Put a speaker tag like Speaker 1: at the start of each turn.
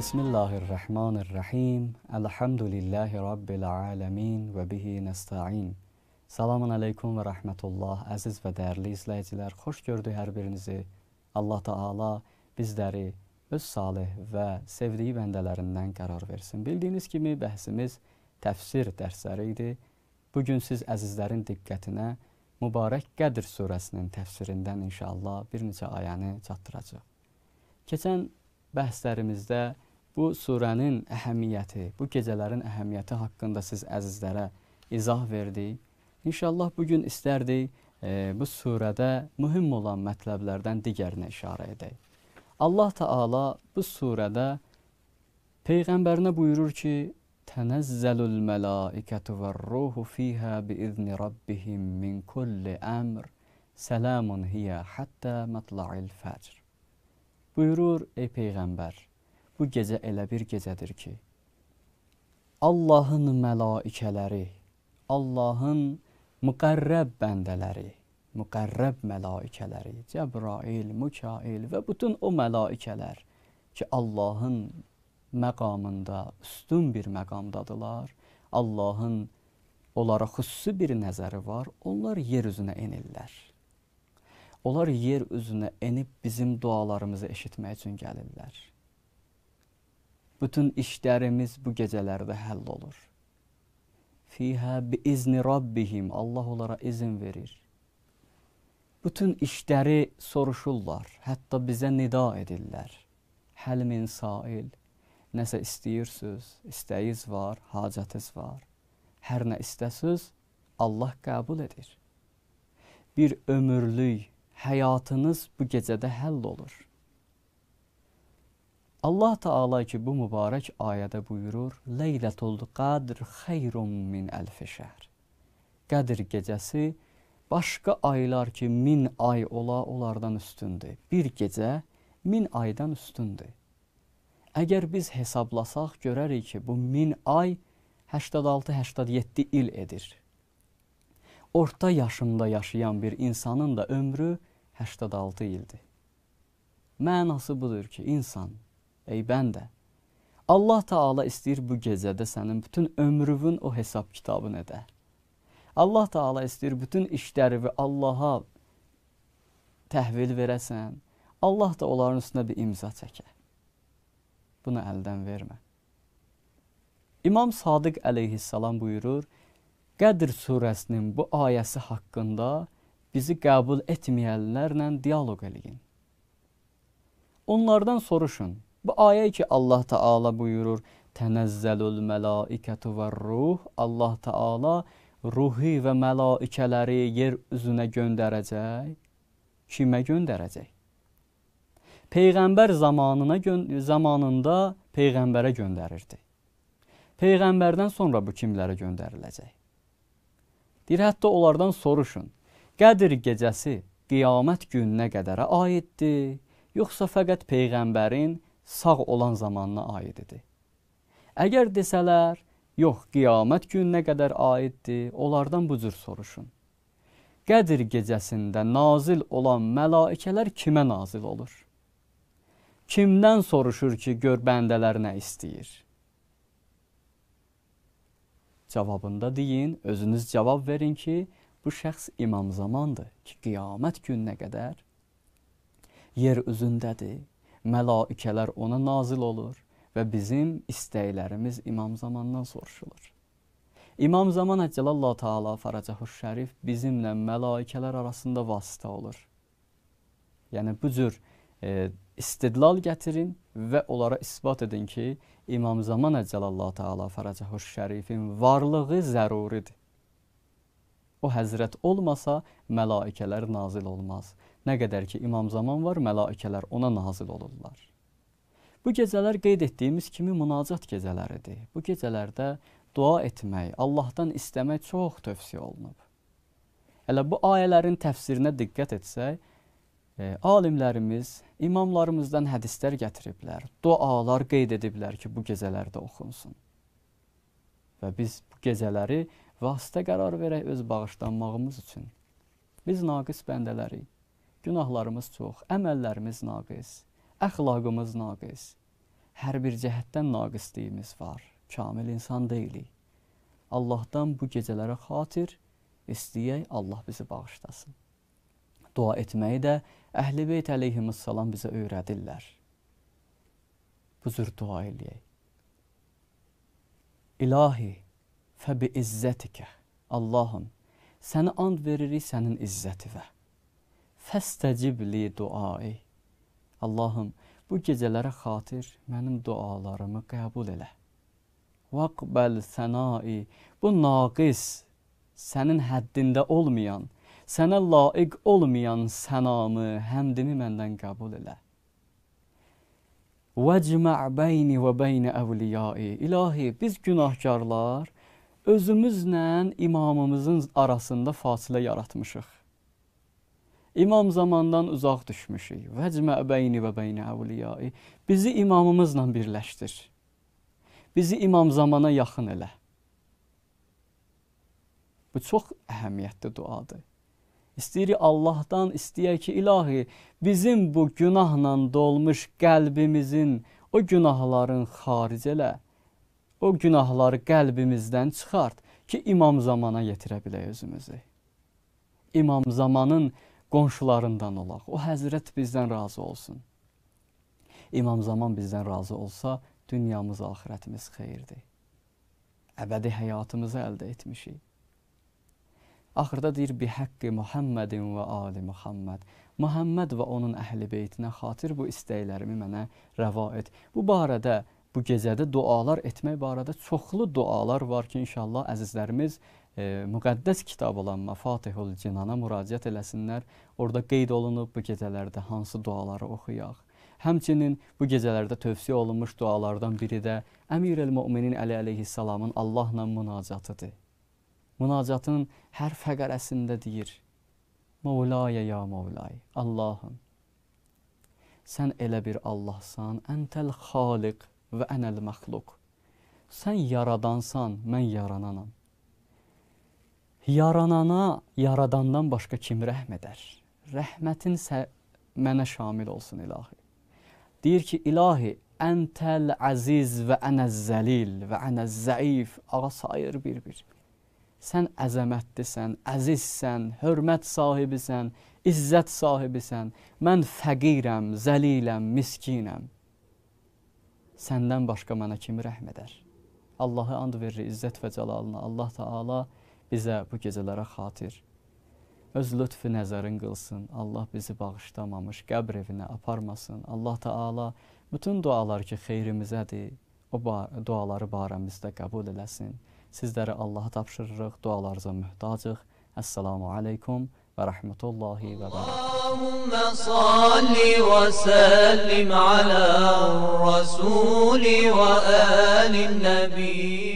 Speaker 1: بسم الله الرحمن الرحيم الحمد لله رب العالمين və bihi nəstəin Salamun aleykum və rəhmətullah Əziz və dəyərli izləyicilər Xoş gördük hər birinizi Allah Taala bizləri öz salih və sevdiyi bəndələrindən qərar versin Bildiyiniz kimi bəhsimiz təfsir dərsləri idi Bugün siz əzizlərin diqqətinə Mübarək Qədr surəsinin təfsirindən inşallah bir neçə ayəni çatdıracaq Keçən bəhslərimizdə bu surənin əhəmiyyəti, bu gecələrin əhəmiyyəti haqqında siz əzizlərə izah verdik. İnşallah bu gün istərdik e, bu surədə mühüm olan mətləblərdən digərinə işarə edək. Allah Taala bu surədə peyğəmbərinə buyurur ki: "Tənəzzəlul mələikətü vər-ruhu fiha bi-izni rabbihim min kulli əmr. Selamun hiya hatta matla'il fəcr." Buyurur, ey Peyğəmbər, bu gecə elə bir gecədir ki, Allahın məlaikələri, Allahın müqərrəb bəndələri, müqərrəb məlaikələri, Cəbrail, Mükail və bütün o məlaikələr ki, Allahın məqamında, üstün bir məqamdadılar, Allahın onlara xüsusi bir nəzəri var, onlar yer üzünə enirlər. Onlar yer üzünə enib bizim dualarımızı eşitmək üçün gəlirlər. Bütün işlərimiz bu gecələrdə həll olur. Fihə bi izni Rabbihim Allah onlara izin verir. Bütün işləri soruşurlar, hətta bizə nida edirlər. Həl min sail, nəsə istəyirsiniz, istəyiniz var, hacətiniz var. Hər nə istəsiniz, Allah qəbul edir. Bir ömürlük həyatınız bu gecədə həll olur. Allah Taala ki bu mübarək ayədə buyurur: "Leyletul Qadr xeyrun min alf şəhr." Qədr gecəsi başqa aylar ki 1000 ay ola onlardan üstündür. Bir gecə 1000 aydan üstündür. Əgər biz hesablasaq görərik ki, bu 1000 ay 86-87 il edir. Orta yaşında yaşayan bir insanın da ömrü 86 ildir. Mənası budur ki, insan, ey bəndə, Allah Taala istəyir bu gecədə sənin bütün ömrünün o hesab kitabını edə. Allah Taala istəyir bütün işlərini Allaha təhvil verəsən. Allah da onların üstünə bir imza çəkə. Bunu əldən vermə. İmam Sadiq əleyhissalam buyurur, Qədr surəsinin bu ayəsi haqqında bizi qəbul etməyənlərlə dialoq eləyin. Onlardan soruşun. Bu ayə ki Allah Taala buyurur: "Tənəzzəlül mələikətü vər-ruh" Allah Taala ruhi və mələikələri yer üzünə göndərəcək. Kimə göndərəcək? Peyğəmbər zamanına zamanında peyğəmbərə göndərirdi. Peyğəmbərdən sonra bu kimlərə göndəriləcək? Deyir, hətta onlardan soruşun. Qədr gecəsi qiyamət gününə qədərə aiddir, yoxsa fəqət Peyğəmbərin sağ olan zamanına aid idi? Əgər desələr, yox, qiyamət gününə qədər aiddir, onlardan bu cür soruşun. Qədr gecəsində nazil olan məlaikələr kimə nazil olur? Kimdən soruşur ki, gör bəndələr nə istəyir? Cavabında deyin, özünüz cavab verin ki, bu şəxs imam zamandır ki, qiyamət gününə qədər yer üzündədir. Məlaikələr ona nazil olur və bizim istəklərimiz imam zamandan soruşulur. İmam zaman Əcəlallahu Taala Faracahu Şərif bizimlə məlaikələr arasında vasitə olur. Yəni bu cür e, istidlal gətirin və onlara isbat edin ki, İmam Zaman Əcəlallahu Taala Faracahu Şərifin varlığı zəruridir. O həzrət olmasa məlaikələr nazil olmaz. Nə qədər ki imam zaman var, məlaikələr ona nazil olurlar. Bu gecələr qeyd etdiyimiz kimi münacat gecələridir. Bu gecələrdə dua etmək, Allahdan istəmək çox tövsiyə olunub. Elə bu ayələrin təfsirinə diqqət etsək, e, alimlərimiz, imamlarımızdan hədislər gətiriblər, dualar qeyd ediblər ki, bu gecələrdə oxunsun. Və biz bu gecələri vasitə qərar verək öz bağışlanmağımız üçün. Biz naqis bəndələrik. Günahlarımız çox, əməllərimiz naqis, əxlaqımız naqis. Hər bir cəhətdən naqisliyimiz var. Kamil insan deyilik. Allahdan bu gecələrə xatir istəyək Allah bizi bağışlasın. Dua etməyi də Əhl-i Beyt əleyhissalam bizə öyrədirlər. Bu cür dua eləyək. İlahi, Fəbi izzətikə. Allahım, səni and veririk sənin izzətivə. Fəstəcibli duai. Allahım, bu gecələrə xatir mənim dualarımı qəbul elə. Vaqbəl sənai. Bu naqis, sənin həddində olmayan, sənə layiq olmayan sənamı, həmdimi məndən qəbul elə. Vəcmə bəyni və bəynə əvliyai. İlahi, biz günahkarlar özümüzlə imamımızın arasında fasilə yaratmışıq. İmam zamandan uzaq düşmüşük. Vəcmə bəyni və bəyni əvliyai. Bizi imamımızla birləşdir. Bizi imam zamana yaxın elə. Bu çox əhəmiyyətli duadır. İstəyirik Allahdan, istəyək ki, ilahi, bizim bu günahla dolmuş qəlbimizin o günahların xaric elə o günahları qəlbimizdən çıxart ki, imam zamana yetirə bilək özümüzü. İmam zamanın qonşularından olaq. O həzrət bizdən razı olsun. İmam zaman bizdən razı olsa, dünyamız, axirətimiz xeyirdir. Əbədi həyatımızı əldə etmişik. Axırda deyir bi haqqi Muhammedin və ali Muhammed. Muhammed və onun əhli beytinə xatir bu istəklərimi mənə rəva et. Bu barədə bu gecədə dualar etmək barədə çoxlu dualar var ki, inşallah əzizlərimiz e, müqəddəs kitab olan Məfatihul Cinana müraciət eləsinlər. Orada qeyd olunub bu gecələrdə hansı duaları oxuyaq. Həmçinin bu gecələrdə tövsiyə olunmuş dualardan biri də Əmir-el-Möminin Əli əleyhissalamın Allahla münacatıdır. Münacatının hər fəqərəsində deyir: Mevlaya ya Mevlay, Allahım. Sən elə bir Allahsan, Entəl Xaliq və ənəl məxluq. Sən yaradansan, mən yarananam. Yaranana yaradandan başqa kim rəhm edər? Rəhmətin mənə şamil olsun ilahi. Deyir ki, ilahi, əntəl əziz və ənəz-zəlil və ənəz-zəif ağa sayır bir-bir. Sən əzəmətlisən, əzizsən, hörmət sahibisən, izzət sahibisən. Mən fəqirəm, zəliləm, miskinəm səndən başqa mənə kimi rəhm edər? Allahı and verir izzət və cəlalına. Allah Taala bizə bu gecələrə xatir öz lütfü nəzərin qılsın. Allah bizi bağışlamamış qəbr evinə aparmasın. Allah Taala bütün dualar ki xeyrimizədir, o duaları barəmizdə qəbul eləsin. Sizlərə Allaha tapşırırıq, dualarınıza möhtacıq. Assalamu alaykum. ورحمة الله وبركاته اللهم صل وسلم على الرسول وآل النبي